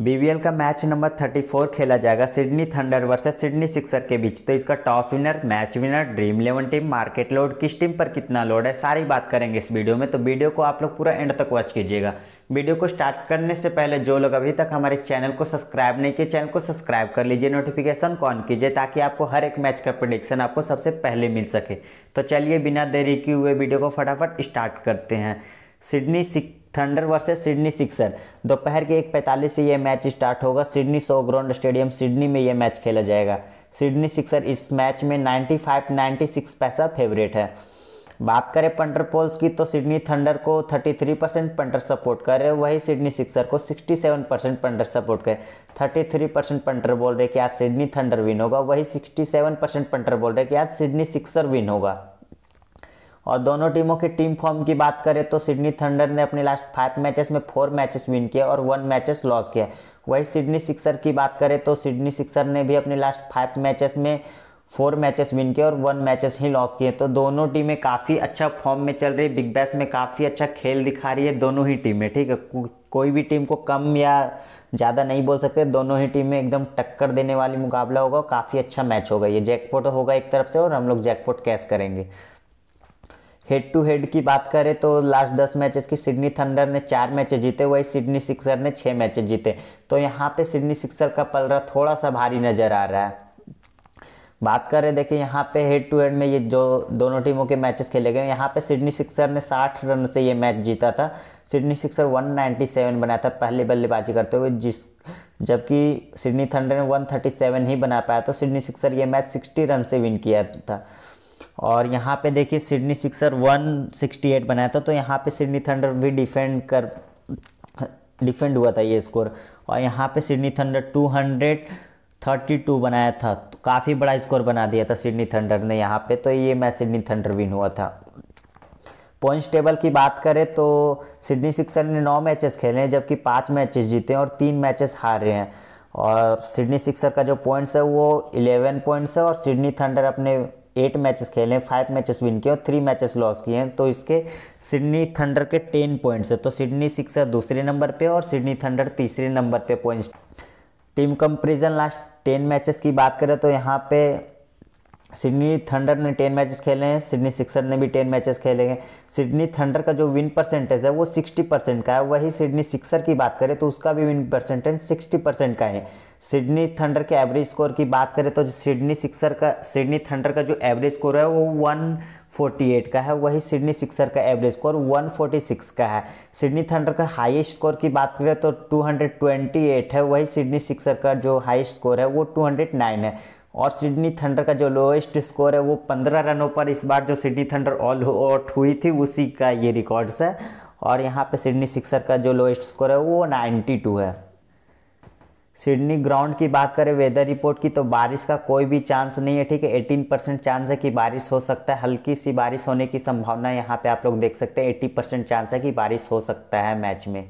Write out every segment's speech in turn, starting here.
BBL का match number 34 खेला जाएगा Sydney Thunder versus Sydney Sixer के बीच तो इसका toss winner match winner Dream Eleven team market load किस टीम पर कितना लोड है सारी बात करेंगे इस वीडियो में तो वीडियो को आप लोग पूरा एंड तक वॉच कीजिएगा वीडियो को स्टार्ट करने से पहले जो लोग अभी तक हमारे चैनल को सब्सक्राइब नहीं किए चैनल को सब्सक्राइब कर लीजिए नोटिफिकेशन को ऑन कीजिए ताकि आपको हर एक मैच का प्रोडिक्शन आपको सबसे पहले मिल सके तो चलिए बिना देरी किए हुए वीडियो को फटाफट स्टार्ट करते हैं सिडनी सिक थंडर वर्सेस सिडनी सिक्सर दोपहर के एक पैंतालीस से यह मैच स्टार्ट होगा Sydney showground stadium Sydney में यह मैच खेला जाएगा सिडनी सिक्सर इस मैच में 95 96 पैसा फेवरेट है बात करें पंटर पोल्स की तो सिडनी थंडर को 33 परसेंट पंटर सपोर्ट कर रहे हैं वही सिडनी सिक्सर को 67 परसेंट पंटर सपोर्ट करें थर्टी थ्री परसेंट पंटर बोल रहे कि आज सिडनी थंडर विन होगा वही 67 परसेंट पंटर बोल रहे कि आज सिडनी सिक्सर विन होगा और दोनों टीमों के टीम फॉर्म की बात करें तो सिडनी थंडर ने अपने लास्ट फाइव मैचेस में फोर मैचेस विन किए और वन मैचेस लॉस किया वही सिडनी सिक्सर की बात करें तो सिडनी सिक्सर ने भी अपने लास्ट फाइव मैचेस में फोर मैचेस विन किए और वन मैचेस ही लॉस किए तो दोनों टीमें काफ़ी अच्छा फॉर्म में चल रही है बिग बैस में काफ़ी अच्छा खेल दिखा रही है दोनों ही टीमें ठीक है कोई भी टीम को कम या ज़्यादा नहीं बोल सकते दोनों ही टीमें एकदम टक्कर देने वाली मुकाबला होगा काफ़ी अच्छा मैच होगा ये जैकपोट होगा एक तरफ से और हम लोग जैकपोट कैश करेंगे हेड टू हेड की बात करें तो लास्ट दस मैचेस की सिडनी थंडर ने चार मैचेस जीते वही सिडनी सिक्सर ने छः मैचेस जीते तो यहाँ पे सिडनी सिक्सर का पलरा थोड़ा सा भारी नज़र आ रहा है बात करें देखिए यहाँ पे हेड टू हेड में ये जो दोनों टीमों के मैचेस खेले गए यहाँ पे सिडनी सिक्सर ने 60 रन से ये मैच जीता था सिडनी सिक्सर 197 बनाया था पहले बल्लेबाजी करते हुए जिस जबकि सिडनी थंडर ने 137 ही बना पाया तो सिडनी सिक्सर ये मैच 60 रन से विन किया था और यहाँ पे देखिए सिडनी सिक्सर 168 बनाया था तो यहाँ पे सिडनी थंडर भी डिफेंड कर डिफेंड हुआ था ये स्कोर और यहाँ पे सिडनी थंडर 232 बनाया था तो काफ़ी बड़ा स्कोर बना दिया था सिडनी थंडर ने यहाँ पे तो ये मैच सिडनी थंडर विन हुआ था पॉइंट्स टेबल की बात करें तो सिडनी सिक्सर ने नौ मैचेस खेले हैं जबकि पाँच मैचेस जीते हैं और तीन मैचेस हारे हैं और सिडनी सिक्सर का जो पॉइंट्स है वो 11 पॉइंट्स है और सिडनी थंडर अपने एट मैचेस खेले हैं फाइव मैचेस विन किए और थ्री मैचेस लॉस किए हैं तो इसके सिडनी थंडर के टेन पॉइंट्स तो है तो सिडनी सिक्सर दूसरे नंबर पे और सिडनी थंडर तीसरे नंबर पे points team comparison last ten matches की बात करें तो यहाँ पे सिडनी थंडर ने टेन मैचेस खेले हैं सिडनी सिक्सर ने भी टेन मैचेस खेले हैं सिडनी थंडर का जो विन परसेंटेज है वो सिक्सटी परसेंट का है वही सिडनी सिक्सर की बात करें तो उसका भी विन परसेंटेज सिक्सटी परसेंट का है सिडनी थंडर के एवरेज स्कोर की बात करें तो सिडनी सिक्सर का सिडनी थंडर का जो एवरेज स्कोर है वो वन फोर्टी एट का है वही सिडनी सिक्सर का average score one forty six का है सिडनी थंडर का हाईएस्ट स्कोर की बात करें तो टू हंड्रेड ट्वेंटी एट है वही सिडनी सिक्सर का जो हाईएस्ट स्कोर है वो टू हंड्रेड नाइन है और सिडनी थंडर का जो लोएस्ट स्कोर है वो पंद्रह रनों पर इस बार जो सिडनी थंडर ऑल आउट हुई थी उसी का ये रिकॉर्ड्स है और यहाँ पे सिडनी सिक्सर का जो लोएस्ट स्कोर है वो 92 है सिडनी ग्राउंड की बात करें वेदर रिपोर्ट की तो बारिश का कोई भी चांस नहीं है ठीक है 18 परसेंट चांस है कि बारिश हो सकता है हल्की सी बारिश होने की संभावना यहाँ पे आप लोग देख सकते हैं 80 परसेंट चांस है कि बारिश हो सकता है मैच में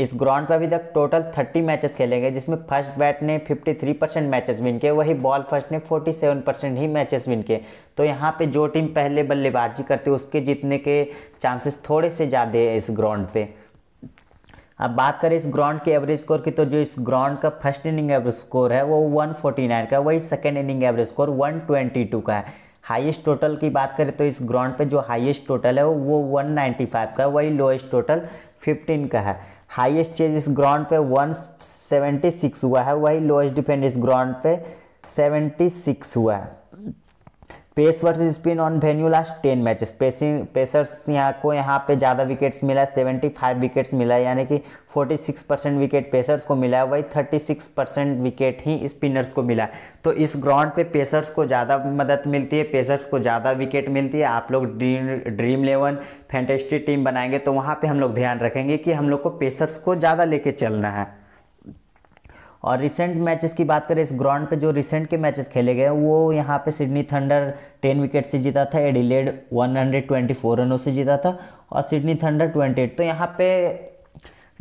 इस ग्राउंड पर अभी तक टोटल 30 मैचेस खेले गए जिसमें फर्स्ट बैट ने 53 परसेंट मैचेस विन किए वही बॉल फर्स्ट ने 47 परसेंट ही मैचेस विन किए तो यहाँ पे जो टीम पहले बल्लेबाजी करती है उसके जीतने के चांसेस थोड़े से ज़्यादा है इस ग्राउंड पे अब बात करें इस ग्राउंड के एवरेज स्कोर की तो जो इस ग्राउंड का फर्स्ट इनिंग एवरेज स्कोर है वो वन का वही second innings average score one का है हाईएस्ट टोटल की बात करें तो इस ग्राउंड पे जो हाईएस्ट टोटल है वो 195 का है वही लोएस्ट टोटल 15 का है हाईएस्ट चेज इस ग्राउंड पे 176 हुआ है वही लोएस्ट डिफेंड इस ग्राउंड पे 76 हुआ है pace versus spin on venue last ten matches pacing pacers यहाँ को यहाँ पे ज़्यादा विकेट्स मिला है सेवेंटी फाइव विकेट्स मिला है यानी कि forty six percent wicket pacers को मिला है वही थर्टी सिक्स परसेंट विकेट ही स्पिनर्स को मिला है तो इस ग्राउंड पे पेसर्स को ज़्यादा मदद मिलती है पेसर्स को ज़्यादा विकेट मिलती है आप लोग dream Dream Eleven fantasy team बनाएंगे तो वहाँ पर हम लोग ध्यान रखेंगे कि हम लोग को पेसर्स को ज़्यादा लेके चलना है और रिसेंट मैचेस की बात करें इस ग्राउंड पे जो रिसेंट के मैचेस खेले गए वो यहाँ पे सिडनी थंडर 10 विकेट से जीता था एडिलेड 124 रनों से जीता था और सिडनी थंडर 28 तो यहाँ पे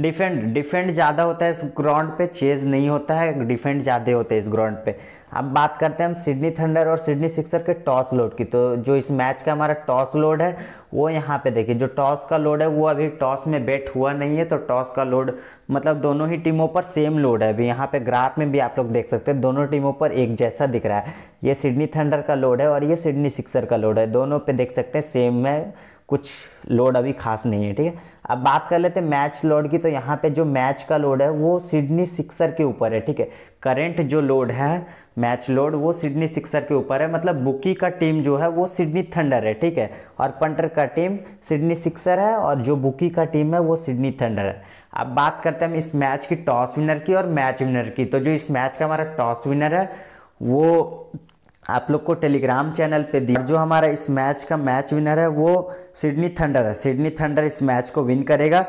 डिफेंड डिफेंड ज़्यादा होता है इस ग्राउंड पे चेज नहीं होता है डिफेंड ज़्यादा होते हैं इस ग्राउंड पे अब बात करते हैं हम सिडनी थंडर और सिडनी सिक्सर के टॉस लोड की तो जो इस मैच का हमारा टॉस लोड है वो यहाँ पे देखिए जो टॉस का लोड है वो अभी टॉस में बैट हुआ नहीं है तो टॉस का लोड मतलब दोनों ही टीमों पर सेम लोड है अभी यहाँ पे ग्राफ में भी आप लोग देख सकते हैं दोनों टीमों पर एक जैसा दिख रहा है ये सिडनी थंडर का लोड है और ये सिडनी सिक्सर का लोड है दोनों पर देख सकते हैं सेम है कुछ लोड अभी खास नहीं है ठीक है अब बात कर लेते हैं मैच लोड की तो यहाँ पे जो मैच का लोड है वो सिडनी सिक्सर के ऊपर है ठीक है करंट जो लोड है मैच लोड वो सिडनी सिक्सर के ऊपर है मतलब बुकी का टीम जो है वो सिडनी थंडर है ठीक है और पंटर का टीम सिडनी सिक्सर है और जो बुकी का टीम है वो सिडनी थंडर है अब बात करते हैं हम इस मैच की टॉस विनर की और मैच विनर की तो जो इस मैच का हमारा टॉस विनर है वो आप लोग को टेलीग्राम चैनल पे दिया जो हमारा इस मैच का मैच विनर है वो सिडनी थंडर है सिडनी थंडर इस मैच को विन करेगा